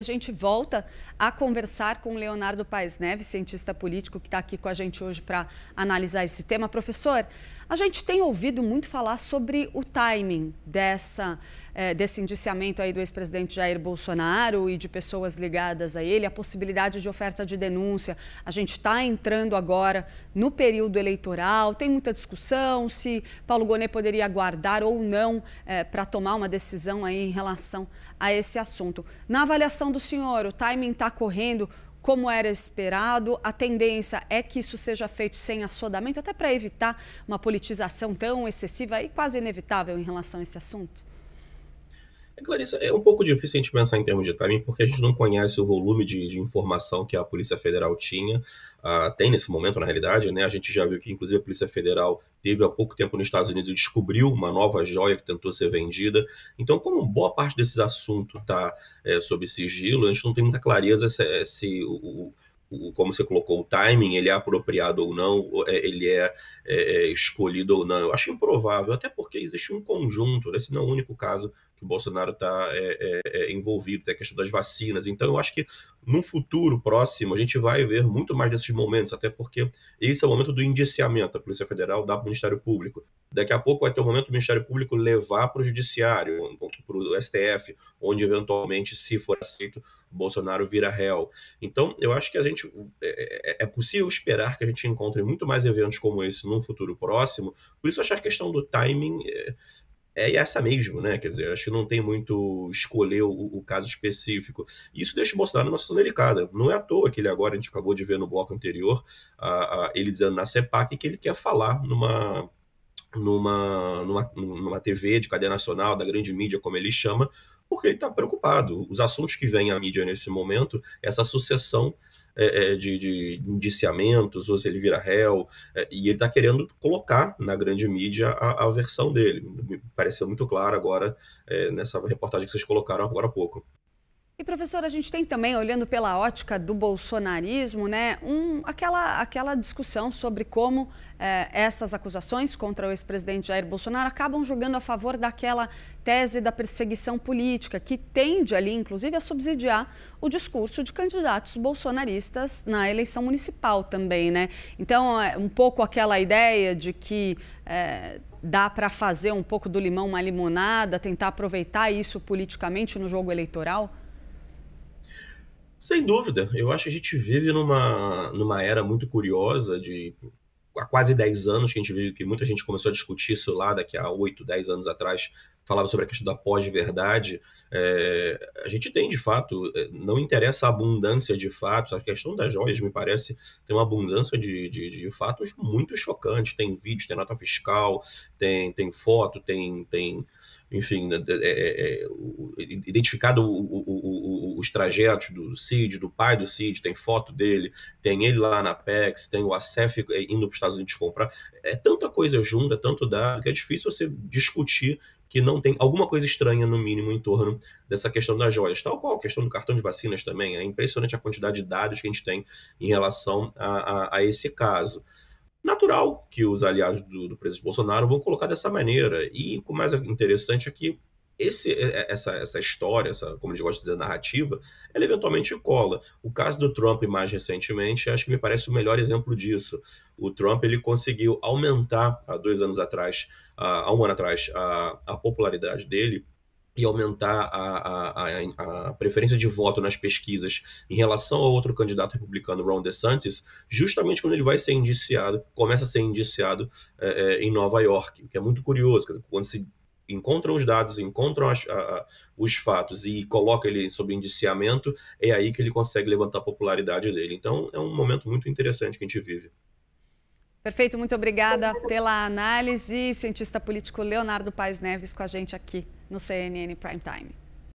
A gente volta a conversar com Leonardo Paes Neves, cientista político que está aqui com a gente hoje para analisar esse tema. Professor, a gente tem ouvido muito falar sobre o timing dessa, é, desse indiciamento aí do ex-presidente Jair Bolsonaro e de pessoas ligadas a ele, a possibilidade de oferta de denúncia. A gente está entrando agora no período eleitoral, tem muita discussão se Paulo Gonet poderia aguardar ou não é, para tomar uma decisão aí em relação a esse assunto. Na avaliação do senhor, o timing está correndo como era esperado. A tendência é que isso seja feito sem assodamento, até para evitar uma politização tão excessiva e quase inevitável em relação a esse assunto? É, Clarissa, é um pouco difícil a gente pensar em termos de timing, porque a gente não conhece o volume de, de informação que a Polícia Federal tinha, uh, tem nesse momento, na realidade, né? A gente já viu que, inclusive, a Polícia Federal teve há pouco tempo nos Estados Unidos e descobriu uma nova joia que tentou ser vendida. Então, como boa parte desses assuntos está é, sob sigilo, a gente não tem muita clareza se, é, se o, o, como você colocou, o timing, ele é apropriado ou não, é, ele é, é, é, escolhido ou não. Eu acho improvável, até porque existe um conjunto, esse né? não é o único caso que o Bolsonaro está é, é, é, envolvido, tem a questão das vacinas. Então, eu acho que no futuro próximo a gente vai ver muito mais desses momentos, até porque esse é o momento do indiciamento da Polícia Federal, da Ministério Público. Daqui a pouco vai ter o momento do Ministério Público levar para o Judiciário, para o STF, onde eventualmente, se for aceito, Bolsonaro vira réu. Então, eu acho que a gente é, é, é possível esperar que a gente encontre muito mais eventos como esse num futuro próximo. Por isso, acho que a questão do timing é, é essa mesmo, né? Quer dizer, acho que não tem muito escolher o, o caso específico. Isso deixa o Bolsonaro numa situação delicada. Não é à toa que ele agora, a gente acabou de ver no bloco anterior, a, a, ele dizendo na CEPAC que ele quer falar numa, numa, numa, numa TV de cadeia nacional, da grande mídia, como ele chama, porque ele está preocupado. Os assuntos que vêm à mídia nesse momento, essa sucessão é, é, de, de indiciamentos, ou se ele vira réu, é, e ele está querendo colocar na grande mídia a, a, versão dele. Me pareceu muito claro agora é, nessa reportagem que vocês colocaram agora há pouco professora, a gente tem também, olhando pela ótica do bolsonarismo, né, um, aquela, aquela discussão sobre como eh, essas acusações contra o ex-presidente Jair Bolsonaro acabam jogando a favor daquela tese da perseguição política, que tende ali, inclusive, a subsidiar o discurso de candidatos bolsonaristas na eleição municipal também, né? Então, é um pouco aquela ideia de que é, dá para fazer um pouco do limão uma limonada, tentar aproveitar isso politicamente no jogo eleitoral? Sem dúvida. Eu acho que a gente vive numa, numa era muito curiosa de há quase 10 anos que a gente vive, que muita gente começou a discutir isso lá daqui a 8, 10 anos atrás, falava sobre a questão da pós-verdade. É, a gente tem, de fato, é, não interessa a abundância de fatos, a questão das joias, me parece, tem uma abundância de, de, de fatos muito chocantes. Tem vídeo, tem nota fiscal, tem, tem foto, tem. tem enfim, né, é, é, é identificado o, os trajetos do Cid, do pai do Cid, tem foto dele, tem ele lá na PEX, tem o ACEF indo para os Estados Unidos comprar. É tanta coisa junta, é tanto dado, que é difícil você discutir que não tem alguma coisa estranha, no mínimo, em torno dessa questão das joias. Tal qual a questão do cartão de vacinas também. É impressionante a quantidade de dados que a gente tem em relação a, a, a esse caso. Natural que os aliados do, do presidente Bolsonaro vão colocar dessa maneira. E o mais interessante é que esse, é, é, essa, essa história, essa, como eles gostam de dizer, narrativa, ela eventualmente cola. O caso do Trump, mais recentemente, acho que me parece o melhor exemplo disso. O Trump ele conseguiu aumentar, há dois anos atrás, há um ano atrás, a, a popularidade dele e aumentar a, a, a, a, preferência de voto nas pesquisas em relação ao outro candidato republicano, Ron DeSantis, justamente quando ele vai ser indiciado, começa a ser indiciado é, é, em Nova York, o que é muito curioso, quando se encontram os dados, encontram as, a, os fatos e coloca ele sob indiciamento, é aí que ele consegue levantar a popularidade dele. Então, é um momento muito interessante que a gente vive. Perfeito, muito obrigada pela análise. Cientista político Leonardo Paes Neves com a gente aqui no CNN Prime Time.